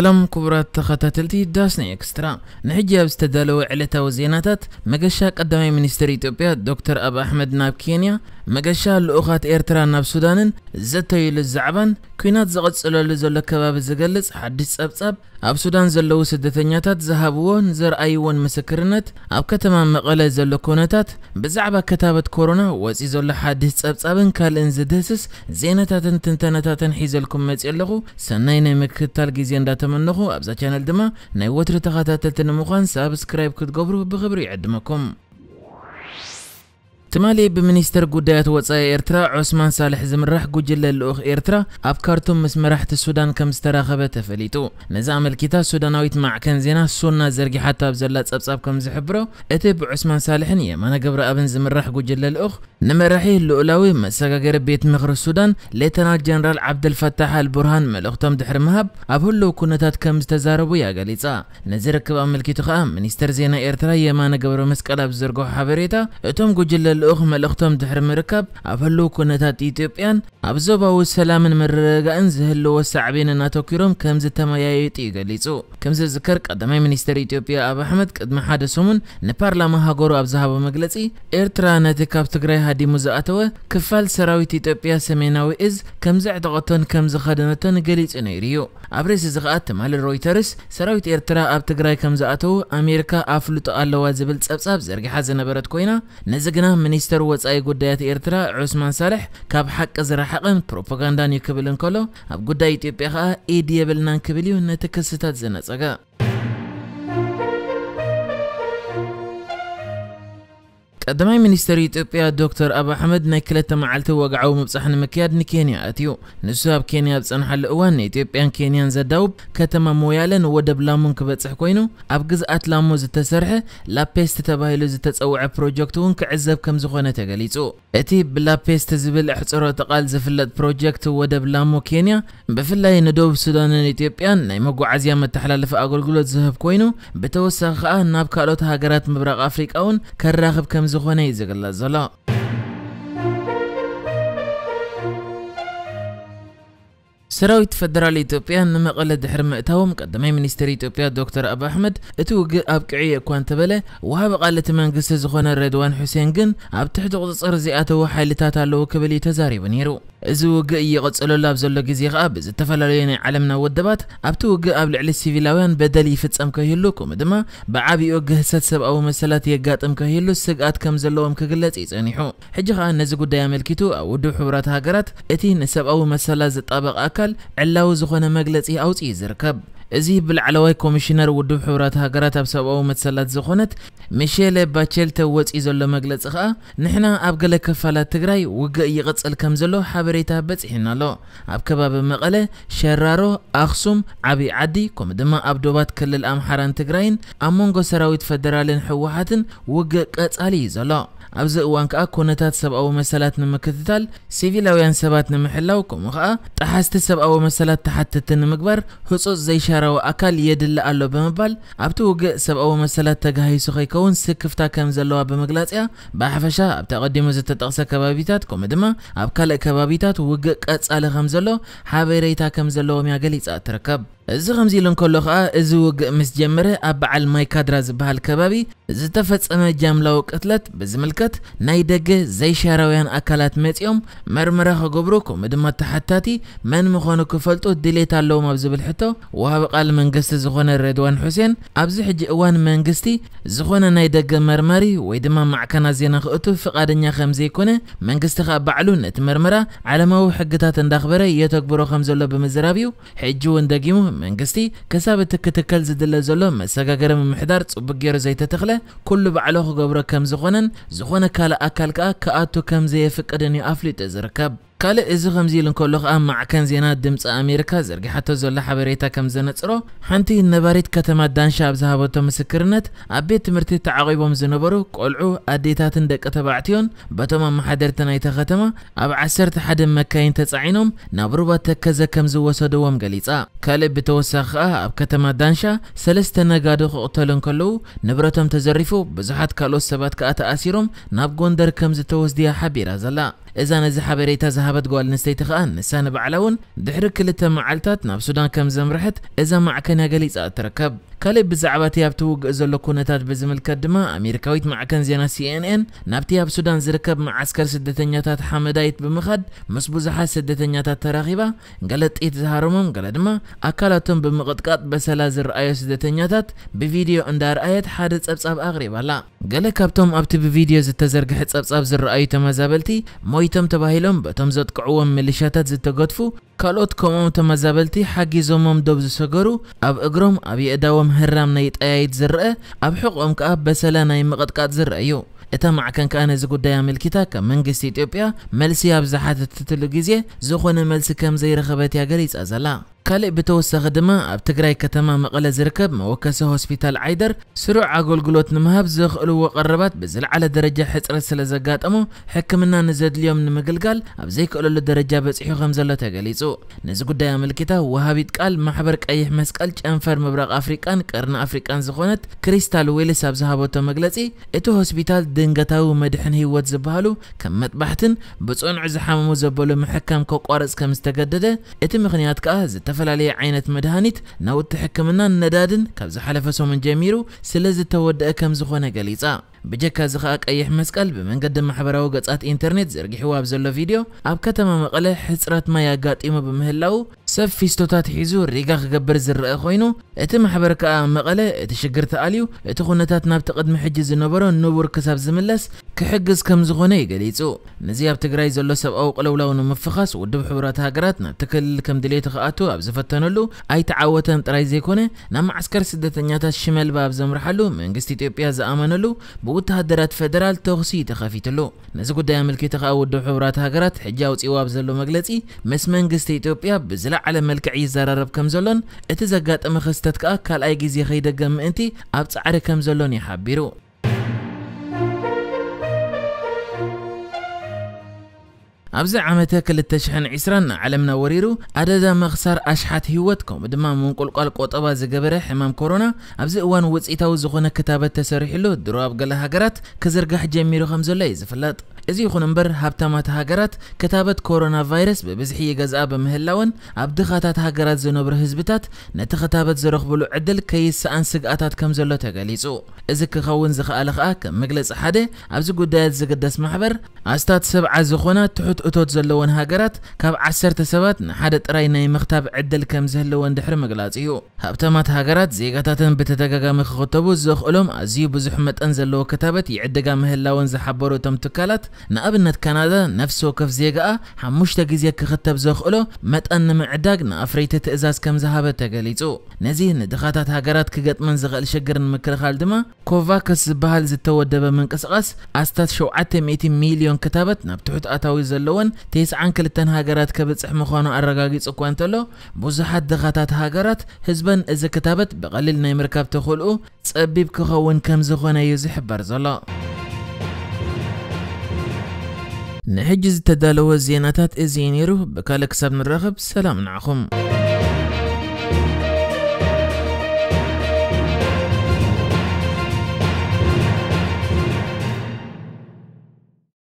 سلام كبرات تخطى تلتي داسني اكسترا نحجاب استدالو علتا وزيناتات مقشا قدامي منستري توبيا دكتور أبا أحمد ناب كينيا مقشا لأخات إيرترا ناب سودانن زتو يلز كينات زغط سلو لزو لكباب زغلز حدث أب ኣብ ሱዳን ዘለዉ ስደተኛታት ዝሃብዎ ንዘርኣይዎን ምስክርነት ኣብ ከተማ መቐለ ዘሎ ኩነታት ብዛዕባ ከታበት ኮሮና ወፂ ዘሎ ሓድሽ ጸብጻብን ካልእን ዝድህስስ ዜናታትን ትንተነታትን ሒዘልኩም መጺእ ኣለኹ ሰናይ ናይ ምክትታል ግዜ እንዳተመነኹ ኣብዛ ቻነል ድማ ናይ ወትሪ ተኸታተልቲ ንምዃን ሳብስክራይብ ክትገብሩ ብኽብሪ ይዕድመኩም تمالي بمنيستر قدايات وصا ايرترا عثمان صالح زمرح قجل للأخ ايرترا اب كارتوم مسمرحت السودان كم استراخبه تفليتو نزام الكتا السودانويت مع كنزينا السونا زرقي حتى بزلات سبساب كم زحبرو اتب عثمان صالح نيا مانا قبر ابن زمرح قجل للأخ نمرحي اللؤلوي مساقا قرب بيت مغر السودان ليتنا الجنرال عبد الفتاح البرهان ملقتم دحر مهب أبهلو كونتات كم تزاربو يا قليصا نزير كبا ملكيتو خام منستر زينا ايرترا يمانا قبرو مسكالا بزرقو حبريتا اتوم قجل الأخ ملقتم دحر مركب أبهلو كونتات إيتيوبيان أبزوبا والسلام مرقا انزهلو والسعبين ناتو ناتوكيروم كمز تمايايتي قليصو كمز ذكر قدمي منستر إيتيوبيا ابا حمد قدم حادثومن نبارلاما هاقورو أبزهابو مقلتي ايرترا نتكاب تقريها ተሃዲሙ ዝኣተወ ክፋል ሰራዊት ኢትዮጵያ ሰሜናዊ እዝ ከም ዘዕጠቐቶን ከም ዝኸደነቶን ገሊጹ ነይሩ እዩ ኣብ ርእሲ እዚ ከዓ ትማሊ ሮይተርስ ሰራዊት ኤርትራ ኣብ ትግራይ ከም ዝኣተዉ ኣሜሪካ ኣፍልጦ ኣለዋ ዝብል ጸብጻብ ዘርጊሓ ዝነበረት ኮይና ነዚ ግና ሚኒስተር ወጻኢ ጉዳያት ኤርትራ ዑስማን ሳልሕ ካብ ሓቂ ዝረሓቐን ፕሮፓጋንዳን እዩ ክብል እንከሎ ኣብ ጉዳይ ኢትዮጵያ ከዓ ኢድ የብልናን ክብል እዩ ነቲ ክስታት ዘነጸገ ቀዳማይ ሚኒስተር ኢትዮጵያ ዶክተር ኣብ ኣሕመድ ናይ ክልተ መዓልቲ ወግዓዊ ምብፃሕ ንምክያድ ንኬንያ ኣትዩ ንሱ ኣብ ኬንያ ብፀንሓሉ እዋን ንኢትዮጵያን ኬንያን ዘዳውብ ከተማ ሞያለ ንወደብ ላሙን ክበፅሕ ኮይኑ ኣብ ግዝኣት ላሙ ዝተሰርሐ ላፔስት ተባሂሉ ዝተፀውዐ ፕሮጀክት እውን ክዕዘብ ከም ዝኾነ ተገሊጹ እቲ ብላፔስት ዝብል ኣሕፅሮተ ቃል ዝፍለጥ ፕሮጀክት ወደብ ላሙ ኬንያ ብፍላይ ንደቡብ ሱዳንን ኢትዮጵያን ናይ መጓዓዝያ መተሓላለፊ ኣገልግሎት ዝህብ ኮይኑ ብተወሳኺ ከዓ ናብ ካልኦት ሃገራት ምብራቅ ኣፍሪቃ እውን ከራኽብ ከም ዝኾነ ژغوەنەی جگەل لە ሰራዊት ፈደራል ኢትዮጵያ ንመቐለ ድሕሪ ምእታዎም ቀዳማይ ሚኒስትር ኢትዮጵያ ዶክተር ኣብ ኣሕመድ እቲ ውግእ ኣብ ቅዕየ እኳ እንተበለ ወሃቢ ቃል እቲ መንግስቲ ዝኾነ ረድዋን ሁሴን ግን ኣብ ትሕቲ ቁፅፅር ዝኣተዉ ሓይልታት ኣለዉ ክብል እዩ ተዛሪቡ ነይሩ እዚ ውግእ እየቐጸለሉ ኣብ ዘሎ ግዜ ከዓ ብዝተፈላለዩ ናይ ዓለምና ወደባት ኣብቲ ውግእ ኣብ ልዕሊ ሲቪላውያን በደል ይፍጸም ከህሉ ከምኡ ድማ ብዓብይኡ ግህሰት ሰብኣዊ መሰላት የጋጥም ከህሉ ስግኣት ከም ዘለዎም ክግለጽ ይጸኒሑ ሕጂ ከዓ ነዚ ጉዳይ ኣመልኪቱ ኣብ ውድብ ሕቡራት ሃገራት እቲ ንሰብኣዊ መሰላት ዝጣበቕ ኣካል ትካል ዕላዊ ዝኾነ መግለፂ ኣውፅኢ ዝርከብ እዚ ብላዕለዋይ ኮሚሽነር ውድብ ሕብራት ሃገራት ኣብ ሰብኣዊ መሰላት ዝኾነት ሚሼለ ባቸልተ ወፂ ዘሎ መግለፂ ከዓ ንሕና ኣብ ገለ ክፋላት ትግራይ ውግእ ይቕፅል ከም ዘሎ ሓበሬታ በፂሕና ኣሎ ኣብ ከባቢ መቐለ ሸራሮ ኣክሱም ዓብዪ ዓዲ ከምኡ ድማ ኣብ ዶባት ክልል ኣምሓራን ትግራይን ኣብ መንጎ ሰራዊት ፈደራልን ሕወሓትን ውግእ ቀጻሊ እዩ ዘሎ ابز اوان که آکونتات سب او مسالات نمکتتال سیویل اویان سبات نمحلاو کم خا تحست سب او مسالات تحت تن مقبر حصوص زیشار و اکال ید ل آلو بمبال سب او مسالات تجهی سخی کون سکفتا کم زلوا بمقلاتیا بحفش ابت قدم ز تتقس کبابیتات کم دما ابکال کبابیتات وق قط آل خم زلوا حبری تا کم زلوا እዚ ከምዚ ኢሎም ከለኹ ከዓ እዚ ውግእ ምስ ጀመረ ኣብ በዓል ማይካድራ ዝበሃል ከባቢ ዝተፈፀመ ጃምላዊ ቅትለት ብዝምልከት ናይ ደገ ዘይሻራውያን ኣካላት መፂኦም መርመረ ከገብሩ ከምኡ ድማ ተሓታቲ መን ምኾኑ ክፈልጡ ድሌት ኣለዎም ኣብ ዝብል ሕቶ ወሃቢ ቃል መንግስቲ ዝኾነ ሬድዋን ሑሴን ኣብዚ ሕጂ እዋን መንግስቲ ዝኾነ ናይ ደገ መርመሪ ወይ ድማ ማዕከናት ዜና ክእቱ ፍቓደኛ ከም ዘይኮነ መንግስቲ ከዓ ባዕሉ ነቲ መርመራ ዓለማዊ ሕግታት እንዳኽበረ የተግብሮ ከም ዘሎ ብምዝራብ እዩ ሕጂ እውን ደጊሙ መንግስቲ ከሳብ እትክትከል ዝድለ ዘሎ መሰጋገሪ ምምሕዳር ፅቡቅ ገይሩ ዘይተተኽለ ኩሉ ባዕሉ ክገብሮ ከም ዝኾነን ዝኾነ ካልእ ኣካል ከዓ ከኣቱ ከም ዘየፍቅድን እዩ ኣፍሊጡ ዝርከብ ካልእ እዚ ከምዚ ኢሉ እንከሎ ከዓ ማዕከን ዜና ድምፂ ኣሜሪካ ዘርጊሓቶ ዘሎ ሓበሬታ ከም ዘነፅሮ ሓንቲ ነባሪት ከተማ ዳንሻ ኣብ ዝሃበቶ ምስክርነት ኣብ ቤት ትምህርቲ ተዓቒቦም ዝነበሩ ቆልዑ ኣዴታትን ደቂ ተባዕትዮን በቶም ኣመሓደርቲ ናይተ ከተማ ኣብ 11 መካይን ተፃዒኖም ናብ ሩባ ተከዘ ከም ዝወሰድዎም ገሊፃ ካልእ ብተወሳኺ ከዓ ኣብ ከተማ ዳንሻ ሰለስተ ነጋዶ ክቕተሉ እንከለዉ ንብረቶም ተዘሪፉ ብዙሓት ካልኦት ሰባት ከዓ ተኣሲሮም ናብ ጎንደር ከም ዝተወስድያ ሓቢራ ዘላ إذا نزح بريتا ذهبت قوال نستيت خان نسان بعلون دحر كل التمعلتات ناب سودان كم زمرحت إذا مع كنيا قليز أتركب كالي بزعبات يابتو قزلو كونتات بزمل كدما أميركاويت مع كن زيانا سي ان ان نابتي ياب سودان زركب مع عسكر سدتنياتات حمدايت بمخد مسبو زحا سدتنياتات تراغيبا قلت ايت زهارمم قلت ما أكالاتم بمغدقات بسلا زر ايو سدتنياتات بفيديو اندار ايت حادث ابصاب اغريبا لا قلت كابتوم ابتي بفيديو زتزرق حد ابصاب زر ايو تمازابلتي موي ራእይቶም ተባሂሎም በቶም ዘጥቅዕዎም ሚሊሻታት ዝተገድፉ ካልኦት ከምኦም ተመዛበልቲ ሓጊዞሞም ዶብ ዝሰገሩ ኣብ እግሮም ኣብ የእዳዎም ህራም ናይ ጠያይት ዝርአ ኣብ ሕቖም ከዓ በሰላ ናይ ምቕጥቃጥ ዝርአ እዩ اتا معكن كان زي قدايا ملكتا كمنجس ايتيوبيا ملسي ابزحات التتلو جيزي زخون ملسي كم زي رخباتيا غريز ازالا كالي بتوسى غدما اب تقراي كتما مقلة زركب موكسة هوسبيتال عايدر سروع عقول قلوت نمهاب زخلو وقربات بزل على درجة حيث رسل زقات امو حكمنا نزد اليوم نمقلقال اب زي كقلو لدرجة بسحيو غمزلو تقليسو نزقو دايا ملكتا وهابيت قال محبرك ايه مسكال جانفر مبراق افريقان كارنا افريقان زخونت كريستال ويلس اب زهابوتو مقلسي اتو هوسبيتال د دنگتاو مدحن هیوت زبالو کم متبحتن بسون عز حمو زبالو محکم کوک قارز کم استجدده ات مخنیات که از تفلالی عینت مدهانیت نود تحکمنا ندادن کبز حلف سومن جامیرو سلز تود اکم زخونه گلیزا بجك زخاك أي حمس قلب من قدم محبرة وقت إنترنت زرقي حواب زلو فيديو أب كتما مقلة حسرات ما يقات إما بمهلاو سفي ستوتات حيزو ريقاخ قبر زر اخوينو اتم حبرك مقالة اتشقر تاليو اتخونتات ناب تقدم حجز النبرو نوبر كساب زملاس كحجز كم زغوني يقليتو نزياب تقرأي زلو سب او قلو لو نمفخاس ودب حبرات هاقرات ناب تكل كم دليت خاتو ابزفتان اللو اي تعاوتان تراي زيكوني نام عسكر سدة تنياتا الشمال باب زمرحلو من قستي تيوبيا زامان اللو بوت هادرات فدرال توخسي تخافيت نزقو دايام الكي تخاو ودب حبرات هاقرات حجاوز ايواب زلو مقلتي مس من قستي تيوبيا بزلع على ملك عيز زرارب كمزولون اتزاقات امخستتك اكال اي جيزي خيدقم انتي ابتس عري كمزولون يحبيرو ኣብዚ ዓመተ 2020 ዓለምና ወሪሩ ኣደዳ መኽሳር ኣሽሓት ህይወትኩም ድማ ምንቁልቋል ቆጠባ ዝገበረ ሕማም ኮሮና ኣብዚ እዋን ውፅኢታዊ ዝኾነ ክታበት ተሰሪሕሉ ድሮ ኣብ ገለ ሃገራት ክዝርጋሕ ጀሚሩ ከም ዘሎ እዩ ዝፍለጥ እዚ ይኹን እምበር ሃብታማት ሃገራት ክታበት ኮሮና ቫይረስ ብብዝሒ የገዝኣ ብምህላውን ኣብ ድኻታት ሃገራት ዝነብሩ ህዝብታት ነቲ ክታበት ዝረኽብሉ ዕድል ከይስኣን ስግኣታት ከም ዘሎ ተገሊጹ እዚ ክኸውን ዝኽኣለ ከዓ ከም መግለፂ ሓደ ኣብዚ ጉዳያት ዝግደስ ማሕበር استاد سبع زخونات تحت اتوت زلون هاجرات كاب عسر تسبات نحدت راينا مختاب عدل كم زلون دحر مقلاتيو هبتمات هاجرات زيغاتاتن بتتاقا مخوتبو زخولوم ازيو بزحمت انزلو كتابت يعدقا مهلاون زحبرو تم تكالات نابنت كندا نفسو كف زيغا حموش تاكيزيا كختب زخولو مت ان معداق نافريت تازاز كم زهابت تقاليتو نزين دخاتات هاجرات كغت من زغل شجر مكر خالدما كوفاكس بهالز تودب من قصقص استاد شو عتم 100 مليون ሬድዮን ክተበት ናብ ትሑት ኣታዊ ዘለወን ቴስዓን ክልተን ሃገራት ከበፅሕ ምዃኑ ኣረጋጊፅ እኳ እንተሎ ብዙሓት ድኻታት ሃገራት ህዝበን እዚ ክተበት ብቐሊል ናይ ምርካብ ተኽእልኡ ጸቢብ ክኸውን ከም ዝኾነ እዩ ዝሕበር ዘሎ ንሕጂ ዝተዳለወ ዜናታት እዚ ነይሩ ብካልእ ክሳብ ንራኸብ ሰላም ንዓኹም